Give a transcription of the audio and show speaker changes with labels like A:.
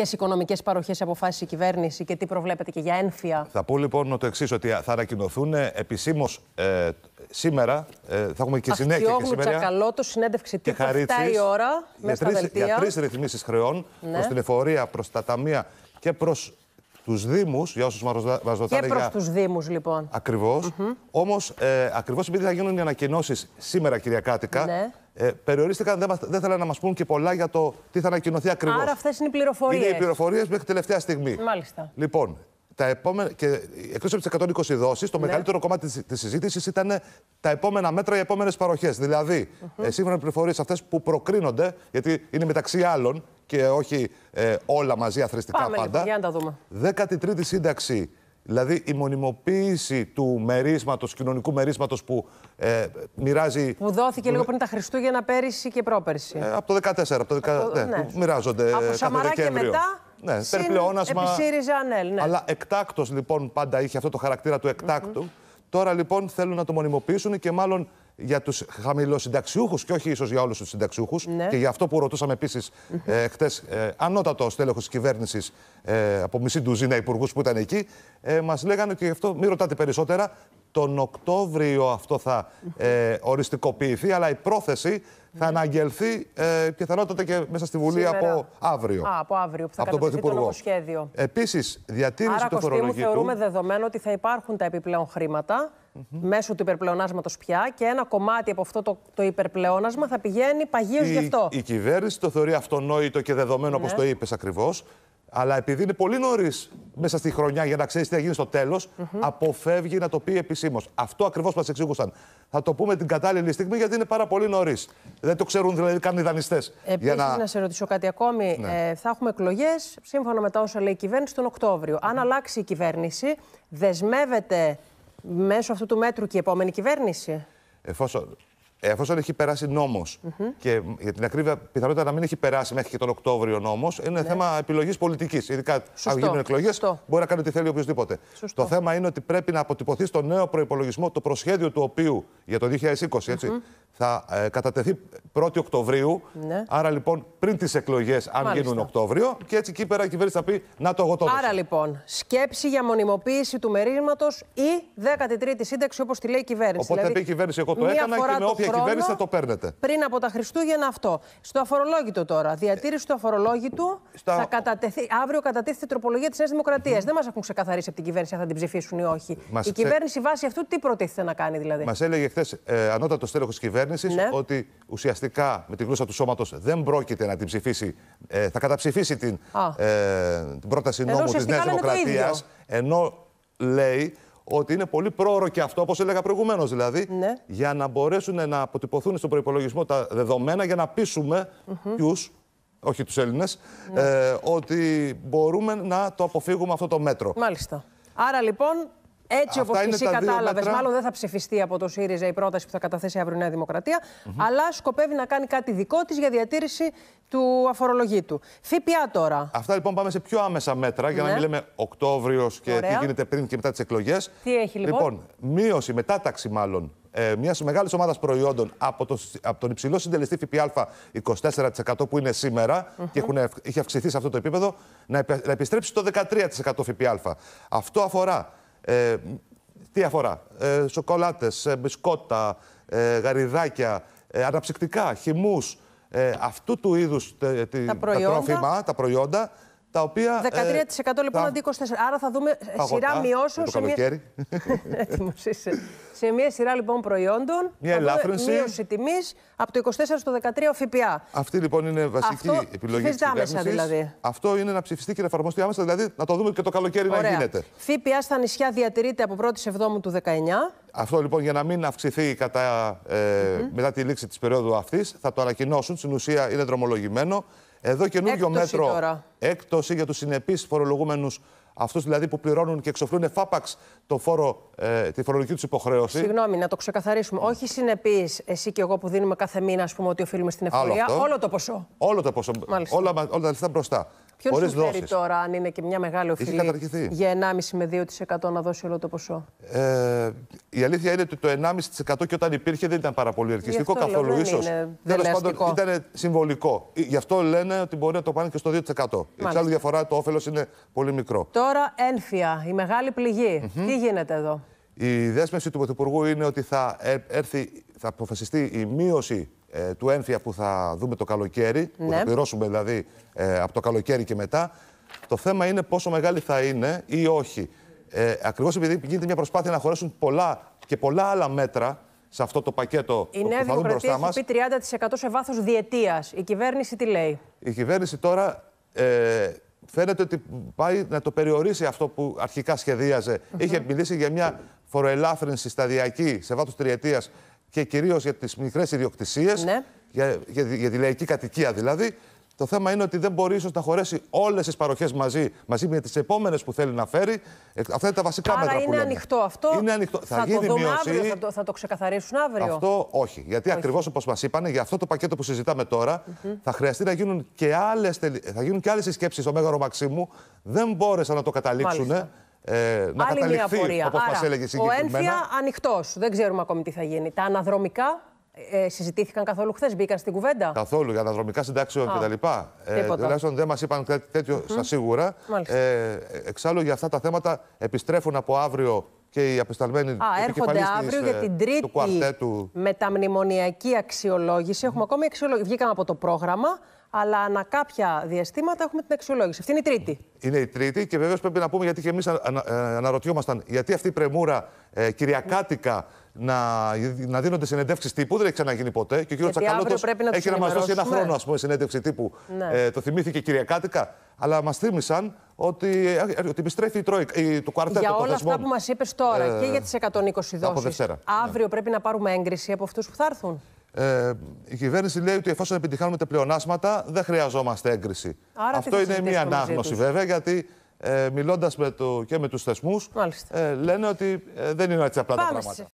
A: ποιε οικονομικές παροχές αποφάσισε η κυβέρνηση και τι προβλέπετε και για ένφια.
B: Θα πω λοιπόν το εξής, ότι θα ανακοινωθούν ε, επισήμως ε, σήμερα. Ε, θα έχουμε και συνέχεια. Και σήμερα. Τσακαλώτο, συνέντευξη τύπου. 7 η ώρα. Για τρει ρυθμίσεις χρεών ναι. προς την εφορία, προς τα ταμεία και προς τους Δήμους, για όσους μας ρωτάνε. Και προς για... τους
A: Δήμους, λοιπόν.
B: Ακριβώς. Mm -hmm. Όμως, ε, ακριβώς επειδή θα γίνουν οι ανακοινώσεις σήμερα, Κυριακάτικα, ναι. Ε, περιορίστηκαν, δεν, δεν θέλανε να μας πούν και πολλά για το τι θα ανακοινωθεί ακριβώς. Άρα, αυτές
A: είναι οι πληροφορίες. Είναι οι πληροφορίες
B: μέχρι τελευταία στιγμή. Μάλιστα. Λοιπόν, τα επόμενα, και εκτός από τις 120 δόσεις, το ναι. μεγαλύτερο κομμάτι της συζήτησης ήταν τα επόμενα μέτρα, οι επόμενες παροχές. Δηλαδή, mm σύμφωνα με πληροφορίες αυτές που προκρίνονται, γιατί είναι μεταξύ άλλων και όχι ε, όλα μαζί αθρηστικά Πάμε, λοιπόν, πάντα. Λοιπόν, για να τα δούμε. 13η σύνταξη Δηλαδή η μονιμοποίηση του μερίσματος, κοινωνικού μερίσματος που ε, μοιράζει... Που
A: δόθηκε λίγο πριν τα Χριστούγεννα πέρυσι και πρόπερσι. Ε,
B: από το 14, από το 14, από ναι, ναι, μοιράζονται από ε, κάθε Και μετά... Ναι, συν... Ανέλ, ναι. Αλλά εκτάκτο λοιπόν πάντα είχε αυτό το χαρακτήρα του εκτάκτου. Τώρα λοιπόν θέλουν να το μονιμοποιήσουν και μάλλον για τους χαμηλοσυνταξιούχου και όχι ίσως για όλους τους συνταξιούχους. Ναι. Και για αυτό που ρωτούσαμε επίσης ε, χτες, ε, ανώτατο στέλεχος της κυβέρνησης ε, από μισή ντουζίνα υπουργούς που ήταν εκεί, ε, μας λέγανε και γι' αυτό μην ρωτάτε περισσότερα. Τον Οκτώβριο αυτό θα ε, οριστικοποιηθεί, αλλά η πρόθεση θα ναι. αναγγελθεί ε, πιθανότατα και μέσα στη Βουλή από αύριο. Α, από αύριο που θα τον Πρωθυπουργό. Το Επίσης, διατήρηση Άρα, του φορολογικού. Άρα, θεωρούμε
A: δεδομένο ότι θα υπάρχουν τα επιπλέον χρήματα μέσω του υπερπλεονάσματος πια και ένα κομμάτι από αυτό το, το υπερπλεόνασμα θα πηγαίνει παγίως γι' αυτό.
B: Η, κυβέρνηση το θεωρεί αυτονόητο και δεδομένο, όπως ναι. το είπες ακριβώς. Αλλά επειδή είναι πολύ νωρίς μέσα στη χρονιά για να ξέρεις τι θα γίνει στο τέλος, αποφεύγει να το πει επισήμως. Αυτό ακριβώς μας εξήγουσαν. Θα το πούμε την κατάλληλη στιγμή γιατί είναι πάρα πολύ νωρίς. Δεν το ξέρουν δηλαδή καν οι δανειστές. Επίσης, να... να
A: σε ρωτήσω κάτι ακόμη. Ναι. Ε, θα έχουμε εκλογές, σύμφωνα με τα όσα λέει η κυβέρνηση, τον οκτωβριο Αν αλλάξει η κυβέρνηση, δεσμεύεται μέσω αυτού του μέτρου και η επόμενη κυβέρνηση.
B: Εφόσον Εφόσον έχει νόμο. και για την ακρίβεια πιθανότητα να μην έχει περάσει μέχρι και τον Οκτώβριο νόμος, είναι ναι. θέμα επιλογής πολιτικής. Ειδικά αν γίνουν εκλογές, μπορεί να κάνει ό,τι θέλει οποιοδήποτε. Το θέμα είναι ότι πρέπει να αποτυπωθεί στο νέο προπολογισμό το προσχέδιο του οποίου για το 2020 ετσι θα ε, κατατεθεί 1η Οκτωβρίου. Ναι. Άρα λοιπόν πριν τις εκλογές, αν γίνουν Οκτώβριο, και έτσι εκεί πέρα η κυβέρνηση θα πει να το εγώ Άρα λοιπόν,
A: σκέψη για μονιμοποίηση του μερίσματος ή 13η σύνταξη όπως τη λέει η κυβέρνηση. Οπότε δηλαδή, η κυβέρνηση, εγώ το έκανα και με όποια η κυβέρνηση θα το παίρνετε. Πριν από τα Χριστούγεννα αυτό. Στο αφορολόγητο τώρα. Διατήρηση του αφορολόγητου Στα... θα κατατεθεί. Αύριο κατατίθεται η τροπολογία της Νέας Δημοκρατίας. Δεν μας έχουν ξεκαθαρίσει από την κυβέρνηση αν θα την ψηφίσουν ή όχι. η κυβέρνηση βάσει αυτού τι προτίθεται να κάνει δηλαδή. Μας
B: έλεγε χθες ε, ανώτατος στέλεχος της κυβέρνησης ναι. ότι ουσιαστικά με τη γλώσσα του σώματος δεν πρόκειται να την ψηφίσει. Ε, θα καταψηφίσει την, ε, την πρόταση νόμου της Νέα Δημοκρατίας. Ενώ λέει ότι είναι πολύ πρόωρο και αυτό, όπως έλεγα προηγουμένως δηλαδή, ναι. για να μπορέσουν να αποτυπωθούν στον προπολογισμό τα δεδομένα για να πείσουμε mm ποιους, όχι τους Έλληνες, ναι. ε, ότι μπορούμε να το αποφύγουμε αυτό το μέτρο.
A: Μάλιστα. Άρα λοιπόν έτσι όπω εσύ κατάλαβε, μάλλον δεν θα ψηφιστεί από το ΣΥΡΙΖΑ η πρόταση που θα καταθέσει αύριο η Νέα Δημοκρατία, αλλά σκοπεύει να κάνει κάτι δικό της για διατήρηση του αφορολογήτου. ΦΠΑ τώρα.
B: Αυτά λοιπόν πάμε σε πιο άμεσα μέτρα, για να ναι. μην λέμε Οκτώβριος και τι γίνεται πριν και μετά τις εκλογές. Τι έχει λοιπόν. Λοιπόν, μείωση, μετάταξη μάλλον ε, μιας μεγάλης ομάδας προϊόντων από, το, από τον υψηλό συντελεστή ΦΠΑ 24% που είναι σήμερα και έχουν, έχει αυξηθεί σε αυτό το επίπεδο, να, επιστρέψει το 13% ΦΠΑ. Αυτό αφορά ε, τι αφορά, ε, σοκολάτες, ε, μπισκότα, γαριδάκια, αναψυκτικά, χυμούς, αυτού του είδους τα, τα, τρόφιμα, τα προϊόντα τα 13% ε, λοιπόν αντί
A: 24. Άρα θα δούμε σειρά μειώσεων σε μια... σε μια σειρά λοιπόν προϊόντων. Μια ελάφρυνση. Μείωση τιμής από το 24 στο 13 ΦΠΑ.
B: Αυτή λοιπόν είναι βασική Αυτό επιλογή της άμεσα δηλαδή. Αυτό είναι να ψηφιστεί και να εφαρμοστεί άμεσα, δηλαδή να το δούμε και το καλοκαίρι Ωραία. να γίνεται.
A: ΦΠΑ στα νησιά διατηρείται από 1η Σεβδόμου του 19.
B: Αυτό λοιπόν για να μην αυξηθεί κατά, ε, μετά τη λήξη της περίοδου αυτής, θα το ανακοινώσουν. Στην ουσία είναι δρομολογημένο. Εδώ καινούριο μέτρο. Τώρα. για τους συνεπείς φορολογούμενους, αυτούς δηλαδή που πληρώνουν και εξοφλούν εφάπαξ το φόρο, ε, τη φορολογική τους υποχρέωση. Συγγνώμη,
A: να το ξεκαθαρίσουμε. Όχι συνεπείς, εσύ και εγώ που δίνουμε κάθε μήνα, ας πούμε, ότι οφείλουμε στην ευκολία. Όλο το
B: ποσό. Όλο το ποσό. Όλα, όλα τα λεφτά μπροστά. Ποιο το σου φέρει τώρα,
A: αν είναι και μια μεγάλη οφειλή για 1,5 με 2% να δώσει όλο το ποσό.
B: Ε, η αλήθεια είναι ότι το 1,5% και όταν υπήρχε δεν ήταν πάρα πολύ ελκυστικό καθόλου. Δεν ίσως, τέλος πάντων ήταν συμβολικό. Ε, γι' αυτό λένε ότι μπορεί να το πάνε και στο 2%. Εξάλλου διαφορά, το όφελος είναι πολύ μικρό.
A: Τώρα ένφια, η μεγάλη πληγή. Τι γίνεται εδώ.
B: Η δέσμευση του Πρωθυπουργού είναι ότι θα, ε, έρθει, θα αποφασιστεί η μείωση ε, του Ένφια που θα δούμε το καλοκαίρι, που θα ναι. πληρώσουμε δηλαδή ε, από το καλοκαίρι και μετά. Το θέμα είναι πόσο μεγάλη θα είναι ή όχι. Ε, Ακριβώς επειδή γίνεται μια προσπάθεια να χωρέσουν πολλά και πολλά άλλα μέτρα σε αυτό το πακέτο η που θα δούμε μπροστά μα. Η
A: πει 30% σε βάθος διετίας. Η κυβέρνηση τι λέει.
B: Η κυβέρνηση τώρα ε, φαίνεται ότι πάει να το περιορίσει αυτό που αρχικά σχεδίαζε. Mm -hmm. Είχε μιλήσει για μια φοροελάφρυνση σταδιακή σε βάθος τριετίας και κυρίως για τις μικρές ιδιοκτησίες, ναι. για, για, για τη λαϊκή κατοικία δηλαδή, το θέμα είναι ότι δεν μπορεί ίσως να χωρέσει όλες τις παροχές μαζί, μαζί με τις επόμενες που θέλει να φέρει. Ε, αυτά είναι τα βασικά Άρα μέτρα είναι που ανοιχτό αυτό. Είναι ανοιχτό. Θα, θα γίνει το δούμε Αύριο, θα,
A: το, θα το ξεκαθαρίσουν αύριο. Αυτό
B: όχι. Γιατί ακριβώς όπως μας είπαν, για αυτό το πακέτο που συζητάμε τώρα, mm -hmm. θα χρειαστεί να γίνουν και άλλες συσκέψεις στο Μέγαρο Μαξίμου. Δεν μπόρεσαν να το καταλήξουν ε, να Άλλη καταληφθεί, όπως Άρα, μας έλεγε συγκεκριμένα. Ο Ένθια
A: ανοιχτός. Δεν ξέρουμε ακόμη τι θα γίνει. Τα αναδρομικά ε, συζητήθηκαν καθόλου χθες, μπήκαν στην κουβέντα.
B: Καθόλου για αναδρομικά συντάξεων κτλ. Ε, τουλάχιστον δεν μας είπαν κάτι τέτοιο σίγουρα. Ε, εξάλλου για αυτά τα θέματα επιστρέφουν από αύριο και οι απεσταλμένοι Α, έρχονται αύριο για ε, την τρίτη μεταμνημονιακη
A: μεταμνημονιακή αξιολόγηση. Έχουμε ακόμη αξιολόγηση. Βγήκαμε από το πρόγραμμα αλλά ανά κάποια διαστήματα έχουμε την αξιολόγηση. Αυτή είναι η τρίτη.
B: Είναι η τρίτη και βεβαίως πρέπει να πούμε γιατί και εμείς ανα, ε, αναρωτιόμασταν γιατί αυτή η τριτη ειναι η τριτη και βεβαιω πρεπει να πουμε γιατι και εμει αναρωτιομασταν γιατι αυτη η πρεμουρα ε, κυριακάτικα να, να δίνονται συνεντεύξεις τύπου. Δεν έχει ξαναγίνει ποτέ. Και ο κ. Τσακαλώτο έχει να μας δώσει ένα χρόνο, ας πούμε, συνέντευξη τύπου. Ναι. Ε, το θυμήθηκε κυριακάτικα. Αλλά μας θύμισαν ότι, ε, ότι επιστρέφει η Τρόικα, η, του κουαρτέτο. Για όλα αυτά που
A: μας είπες τώρα ε, και για τις 120 δόσει. Αύριο πρέπει να πάρουμε έγκριση από αυτούς που θα έρθουν.
B: Ε, η κυβέρνηση λέει ότι εφόσον επιτυχάνουμε τα πλεονάσματα, δεν χρειαζόμαστε έγκριση. Αυτό είναι μία ανάγνωση, βέβαια, γιατί ε, το και με τους θεσμούς ε, λένε ότι ε, δεν είναι έτσι απλά τα πράγματα.